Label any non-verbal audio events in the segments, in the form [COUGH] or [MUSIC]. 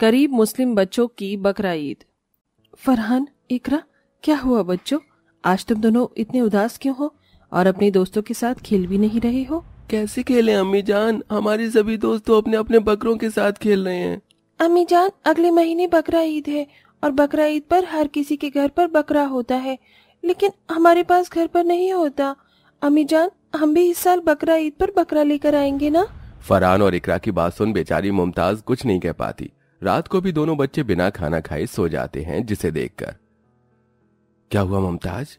करीब मुस्लिम बच्चों की बकरा ईद फरहान इकरा क्या हुआ बच्चों आज तुम दोनों इतने उदास क्यों हो और अपने दोस्तों के साथ खेल भी नहीं रहे हो कैसे खेले अम्मी जान हमारे सभी दोस्त तो अपने अपने बकरों के साथ खेल रहे हैं अम्मी जान अगले महीने बकरा ईद है और बकरा ईद पर हर किसी के घर पर बकरा होता है लेकिन हमारे पास घर पर नहीं होता अम्मी जान हम भी इस साल बकरा ईद पर बकरा लेकर आएंगे ना फरहान और इकरा की बात सुन बेचारी मुमताज कुछ नहीं कह पाती रात को भी दोनों बच्चे बिना खाना खाए सो जाते हैं जिसे देखकर क्या हुआ मुमताज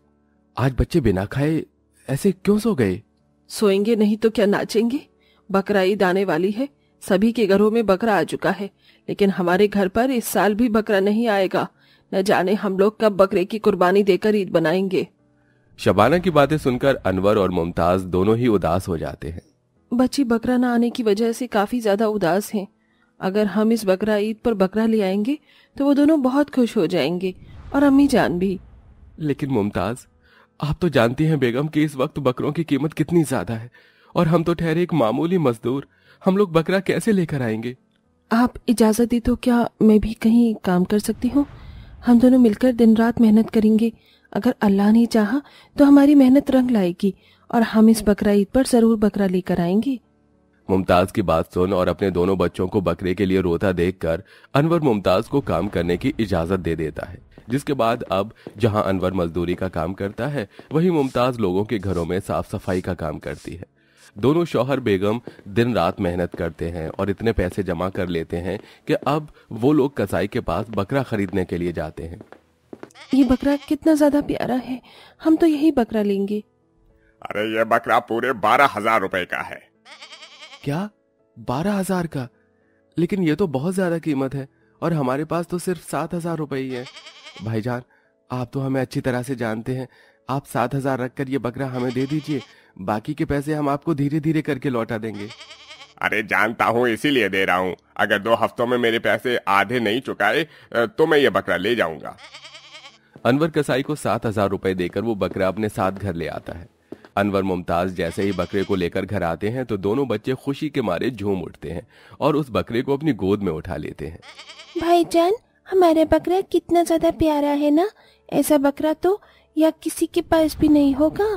आज बच्चे बिना खाए ऐसे क्यों सो गए सोएंगे नहीं तो क्या नाचेंगे बकरा ईद आने वाली है सभी के घरों में बकरा आ चुका है लेकिन हमारे घर पर इस साल भी बकरा नहीं आएगा न जाने हम लोग कब बकरे की कुर्बानी देकर ईद बनाएंगे शबाना की बातें सुनकर अनवर और मुमताज दोनों ही उदास हो जाते हैं बच्ची बकरा न आने की वजह से काफी ज्यादा उदास हैं। अगर हम इस बकरा ईद पर बकरा ले आएंगे तो वो दोनों बहुत खुश हो जाएंगे और अम्मी जान भी लेकिन मुमताज आप तो जानती हैं बेगम कि इस वक्त बकरों की कीमत कितनी ज्यादा है और हम तो ठहरे एक मामूली मजदूर हम लोग बकरा कैसे लेकर आएंगे आप इजाजत दी तो क्या मैं भी कहीं काम कर सकती हूँ हम दोनों मिलकर दिन रात मेहनत करेंगे अगर अल्लाह ने चाहा तो हमारी मेहनत रंग लाएगी और हम इस बकरा ईद पर जरूर बकरा लेकर आएंगे मुमताज की बात सुन और अपने दोनों बच्चों को बकरे के लिए रोता देखकर अनवर मुमताज को काम करने की इजाजत दे देता है जिसके बाद अब जहां अनवर मजदूरी का काम करता है वहीं मुमताज लोगों के घरों में साफ सफाई का काम करती है दोनों शौहर बेगम दिन रात मेहनत करते हैं और इतने पैसे जमा कर लेते हैं कि अब वो लोग कसाई के पास बकरा खरीदने के लिए जाते हैं ये बकरा कितना ज्यादा प्यारा है हम तो यही बकरा लेंगे अरे ये बकरा पूरे बारह हजार रूपए का है क्या बारह हजार का लेकिन ये तो बहुत ज्यादा कीमत है और हमारे पास तो सिर्फ सात हजार रुपये ही है भाईजान आप तो हमें अच्छी तरह से जानते हैं आप सात हजार रख कर ये बकरा हमें दे दीजिए बाकी के पैसे हम आपको धीरे धीरे करके लौटा देंगे अरे जानता हूँ इसीलिए दे रहा हूँ अगर दो हफ्तों में मेरे पैसे आधे नहीं चुकाए तो मैं ये बकरा ले जाऊंगा अनवर कसाई को सात हजार रुपए देकर वो बकरा अपने साथ घर ले आता है अनवर मुमताज जैसे ही बकरे को लेकर घर आते हैं तो दोनों बच्चे खुशी के मारे झूम उठते हैं और उस बकरे को अपनी गोद में उठा लेते हैं भाईजान हमारे बकरा कितना ज्यादा प्यारा है ना ऐसा बकरा तो या किसी के पास भी नहीं होगा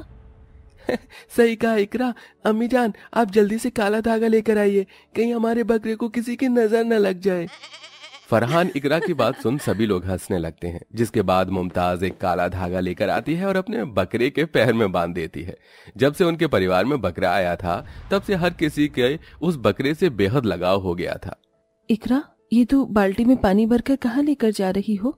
[LAUGHS] सही कहा इकरा अम्मी जान आप जल्दी से काला धागा लेकर आइए कहीं हमारे बकरे को किसी की नजर न लग जाए फरहान इकरा की बात सुन सभी लोग हंसने लगते हैं जिसके बाद मुमताज एक काला धागा लेकर आती है और अपने बकरे के पैर में बांध देती है जब से उनके परिवार में बकरा आया था तब से हर किसी के उस बकरे से बेहद लगाव हो गया था इकरा ये तो बाल्टी में पानी भरकर कहाँ लेकर जा रही हो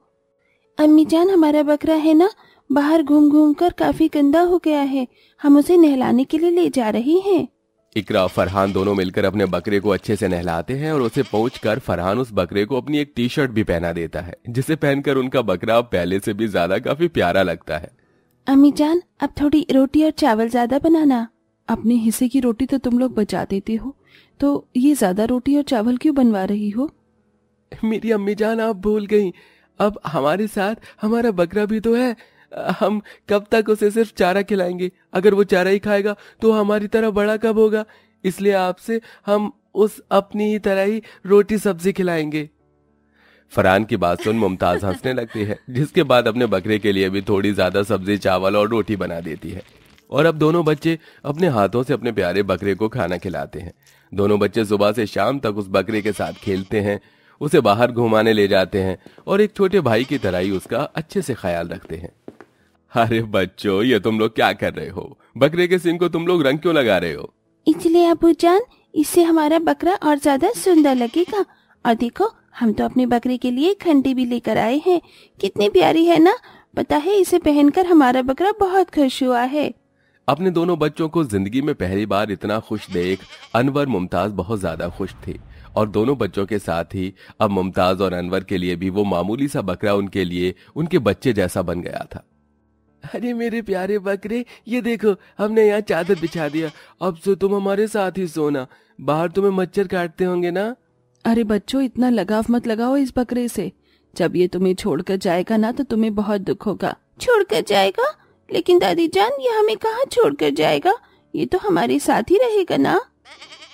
अम्मी जान हमारा बकरा है ना बाहर घूम घूम कर काफी गंदा हो गया है हम उसे नहलाने के लिए ले जा रही हैं। इकरा और फरहान दोनों मिलकर अपने बकरे को अच्छे से नहलाते हैं और उसे पहुँच फरहान उस बकरे को अपनी एक टी शर्ट भी पहना देता है जिसे पहनकर उनका बकरा पहले से भी ज्यादा काफी प्यारा लगता है अम्मी जान अब थोड़ी रोटी और चावल ज्यादा बनाना अपने हिस्से की रोटी तो तुम लोग बचा देते हो तो ये ज्यादा रोटी और चावल क्यों बनवा रही हो मेरी अम्मी जान आप भूल गई अब हमारे साथ हमारा बकरा भी तो है हम कब तक उसे सिर्फ चारा खिलाएंगे अगर वो चारा ही खाएगा तो हमारी तरह बड़ा कब होगा इसलिए आपसे हम उस अपनी ही तरह ही रोटी सब्जी खिलाएंगे फरहान की बात सुन मुमताज हंसने लगती है जिसके बाद अपने बकरे के लिए भी थोड़ी ज्यादा सब्जी चावल और रोटी बना देती है और अब दोनों बच्चे अपने हाथों से अपने प्यारे बकरे को खाना खिलाते हैं दोनों बच्चे सुबह से शाम तक उस बकरे के साथ खेलते हैं उसे बाहर घुमाने ले जाते हैं और एक छोटे भाई की तरह ही उसका अच्छे से ख्याल रखते हैं अरे बच्चों ये तुम लोग क्या कर रहे हो बकरे के सिंह को तुम लोग रंग क्यों लगा रहे हो इसलिए अबू जान इससे हमारा बकरा और ज्यादा सुंदर लगेगा और देखो हम तो अपने बकरे के लिए घंटी भी लेकर आए हैं कितनी प्यारी है ना पता है इसे पहनकर हमारा बकरा बहुत खुश हुआ है अपने दोनों बच्चों को जिंदगी में पहली बार इतना खुश देख अनवर मुमताज बहुत ज्यादा खुश थी और दोनों बच्चों के साथ ही अब मुमताज और अनवर के लिए भी वो मामूली सा बकरा उनके लिए उनके बच्चे जैसा बन गया था अरे मेरे प्यारे बकरे ये देखो हमने यहाँ चादर बिछा दिया अब से तुम हमारे साथ ही सोना बाहर तुम्हें मच्छर काटते होंगे ना अरे बच्चों इतना लगाव मत लगाओ इस बकरे से जब ये तुम्हें छोड़कर जाएगा ना तो तुम्हें बहुत दुख होगा छोड़कर जाएगा लेकिन दादी जान ये हमें कहाँ छोड़कर जाएगा ये तो हमारे साथ ही रहेगा ना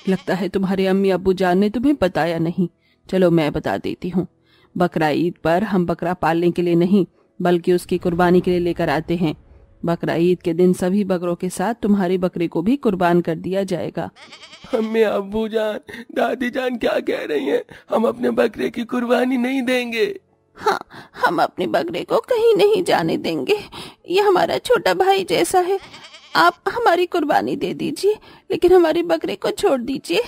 लगता है तुम्हारे अम्मी अबू जान ने तुम्हें बताया नहीं चलो मैं बता देती हूँ बकरा ईद पर हम बकरा पालने के लिए नहीं बल्कि उसकी कुर्बानी के लिए लेकर आते हैं बकरा ईद के दिन सभी बकरों के साथ तुम्हारी बकरी को भी कुर्बान कर दिया जाएगा अम्मी अबू जान दादी जान क्या कह रही हैं? हम अपने बकरे की कुर्बानी नहीं देंगे हाँ हम अपने बकरे को कहीं नहीं जाने देंगे ये हमारा छोटा भाई जैसा है आप हमारी कुर्बानी दे दीजिए लेकिन हमारी बकरे को छोड़ दीजिए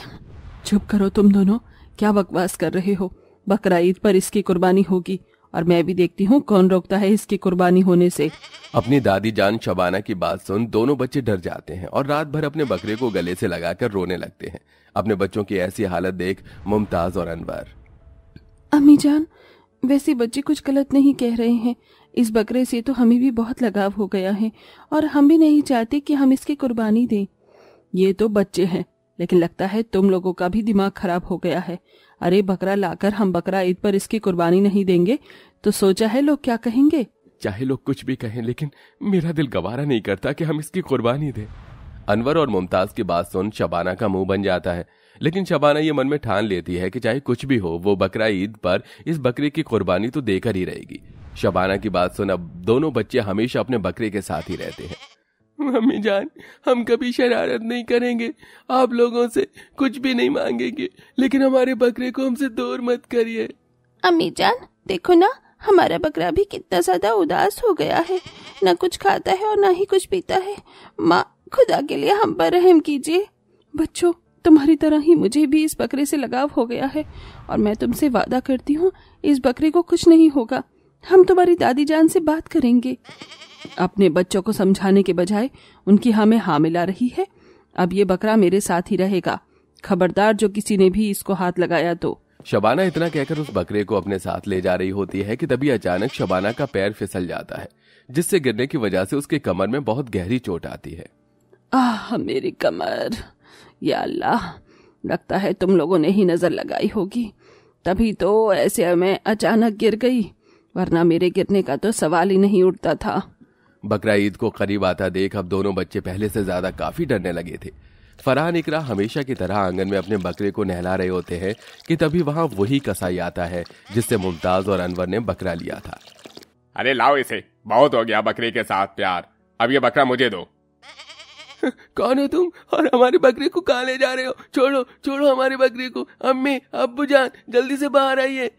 चुप करो तुम दोनों क्या बकवास कर रहे हो बकरा ईद पर इसकी कुर्बानी होगी और मैं भी देखती हूँ कौन रोकता है इसकी कुर्बानी होने से अपनी दादी जान शबाना की बात सुन दोनों बच्चे डर जाते हैं और रात भर अपने बकरे को गले से लगाकर रोने लगते हैं अपने बच्चों की ऐसी हालत देख मुमताज और अनवर अम्मी जान वैसे बच्चे कुछ गलत नहीं कह रहे हैं इस बकरे से तो हमें भी बहुत लगाव हो गया है और हम भी नहीं चाहते कि हम इसकी कुर्बानी दें ये तो बच्चे हैं लेकिन लगता है तुम लोगों का भी दिमाग खराब हो गया है अरे बकरा लाकर हम बकरा ईद पर इसकी कुर्बानी नहीं देंगे तो सोचा है लोग क्या कहेंगे चाहे लोग कुछ भी कहें लेकिन मेरा दिल गवारा नहीं करता कि हम इसकी कुर्बानी दें अनवर और मुमताज की बात सुन शबाना का मुंह बन जाता है लेकिन शबाना ये मन में ठान लेती है कि चाहे कुछ भी हो वो बकरा ईद पर इस बकरे की कुर्बानी तो देकर ही रहेगी शबाना की बात सुन अब दोनों बच्चे हमेशा अपने बकरे के साथ ही रहते हैं मम्मी जान हम कभी शरारत नहीं करेंगे आप लोगों से कुछ भी नहीं मांगेंगे लेकिन हमारे बकरे को हमसे दूर मत करिए अम्मी जान देखो ना हमारा बकरा भी कितना ज्यादा उदास हो गया है न कुछ खाता है और न ही कुछ पीता है माँ खुदा के लिए हम पर रहम कीजिए बच्चों तुम्हारी तरह ही मुझे भी इस बकरे से लगाव हो गया है और मैं तुमसे वादा करती हूँ इस बकरे को कुछ नहीं होगा हम तुम्हारी दादी जान से बात करेंगे अपने बच्चों को समझाने के बजाय उनकी हमें हाँ, हाँ मिला रही है अब ये बकरा मेरे साथ ही रहेगा खबरदार जो किसी ने भी इसको हाथ लगाया तो शबाना इतना कहकर उस बकरे को अपने साथ ले जा रही होती है कि तभी अचानक शबाना का पैर फिसल जाता है जिससे गिरने की वजह से उसके कमर में बहुत गहरी चोट आती है आह मेरी कमर या अल्लाह लगता है तुम लोगों ने ही नजर लगाई होगी तभी तो ऐसे में अचानक गिर गई वरना मेरे गिरने का तो सवाल ही नहीं उठता था बकरा ईद को करीब आता देख अब दोनों बच्चे पहले से ज्यादा काफी डरने लगे थे फरहान इकरा हमेशा की तरह आंगन में अपने बकरे को नहला रहे होते हैं कि तभी वहाँ वही कसाई आता है जिससे मुमताज और अनवर ने बकरा लिया था अरे लाओ इसे बहुत हो गया बकरे के साथ प्यार अब ये बकरा मुझे दो [LAUGHS] कौन हो तुम और हमारे बकरे को कहा ले जा रहे हो छोड़ो छोड़ो हमारे बकरे को अम्मी अबू जान जल्दी से बाहर आइए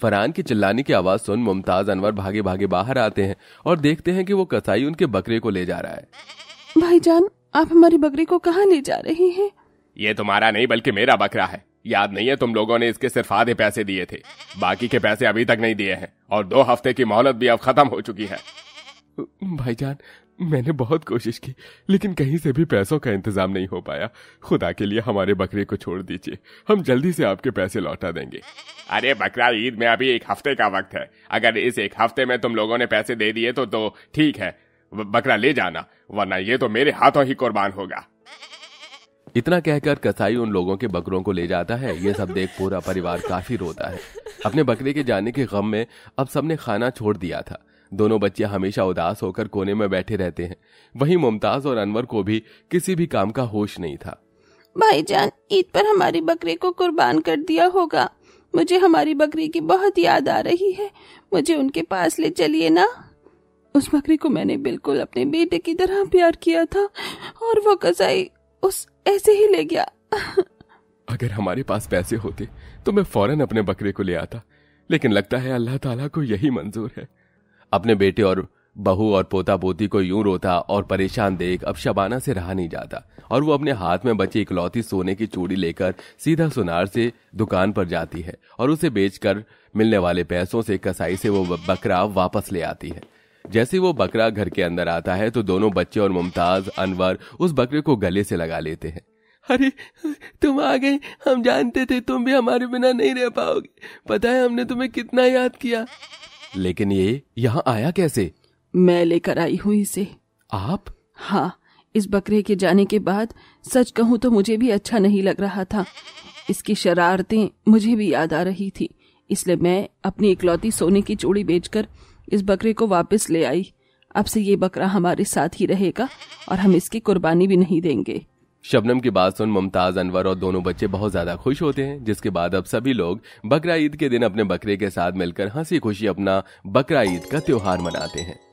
फरहान की चिल्लाने की आवाज़ सुन मुमताज अनवर भागे भागे बाहर आते हैं और देखते हैं कि वो कसाई उनके बकरे को ले जा रहा है भाईजान आप हमारी बकरी को कहाँ ले जा रहे हैं ये तुम्हारा नहीं बल्कि मेरा बकरा है याद नहीं है तुम लोगों ने इसके सिर्फ आधे पैसे दिए थे बाकी के पैसे अभी तक नहीं दिए हैं और दो हफ्ते की मोहलत भी अब खत्म हो चुकी है भाईजान मैंने बहुत कोशिश की लेकिन कहीं से भी पैसों का इंतजाम नहीं हो पाया खुदा के लिए हमारे बकरे को छोड़ दीजिए हम जल्दी से आपके पैसे लौटा देंगे अरे बकरा ईद में अभी एक हफ्ते का वक्त है अगर इस एक हफ्ते में तुम लोगों ने पैसे दे दिए तो तो ठीक है बकरा ले जाना वरना ये तो मेरे हाथों ही कुर्बान होगा इतना कहकर कसाई उन लोगों के बकरों को ले जाता है ये सब देख पूरा परिवार काफी रोता है अपने बकरे के जाने के गम में अब सबने खाना छोड़ दिया था दोनों बच्चे हमेशा उदास होकर कोने में बैठे रहते हैं वहीं मुमताज और अनवर को भी किसी भी काम का होश नहीं था भाईजान ईद पर हमारी बकरी को कुर्बान कर दिया होगा मुझे हमारी बकरी की बहुत याद आ रही है मुझे उनके पास ले चलिए ना उस बकरी को मैंने बिल्कुल अपने बेटे की तरह प्यार किया था और वो कसाई उस ऐसे ही ले गया अगर हमारे पास पैसे होते तो मैं फौरन अपने बकरे को ले आता लेकिन लगता है अल्लाह ताला को यही मंजूर है अपने बेटे और बहू और पोता पोती को यूं रोता और परेशान देख अब शबाना से रहा नहीं जाता और वो अपने हाथ में बची इकलौती सोने की चूड़ी लेकर सीधा सुनार से दुकान पर जाती है और उसे बेचकर मिलने वाले पैसों से कसाई से वो बकरा वापस ले आती है जैसे वो बकरा घर के अंदर आता है तो दोनों बच्चे और मुमताज अनवर उस बकरे को गले से लगा लेते हैं अरे तुम आ गए हम जानते थे तुम भी हमारे बिना नहीं रह पाओगे पता है हमने तुम्हें कितना याद किया लेकिन ये यहाँ आया कैसे मैं लेकर आई हूँ इसे आप हाँ इस बकरे के जाने के बाद सच कहूँ तो मुझे भी अच्छा नहीं लग रहा था इसकी शरारतें मुझे भी याद आ रही थी इसलिए मैं अपनी इकलौती सोने की चूड़ी बेचकर इस बकरे को वापस ले आई अब से ये बकरा हमारे साथ ही रहेगा और हम इसकी कुर्बानी भी नहीं देंगे शबनम की बात सुन मुमताज अनवर और दोनों बच्चे बहुत ज्यादा खुश होते हैं जिसके बाद अब सभी लोग बकरा ईद के दिन अपने बकरे के साथ मिलकर हंसी खुशी अपना बकरा ईद का त्योहार मनाते हैं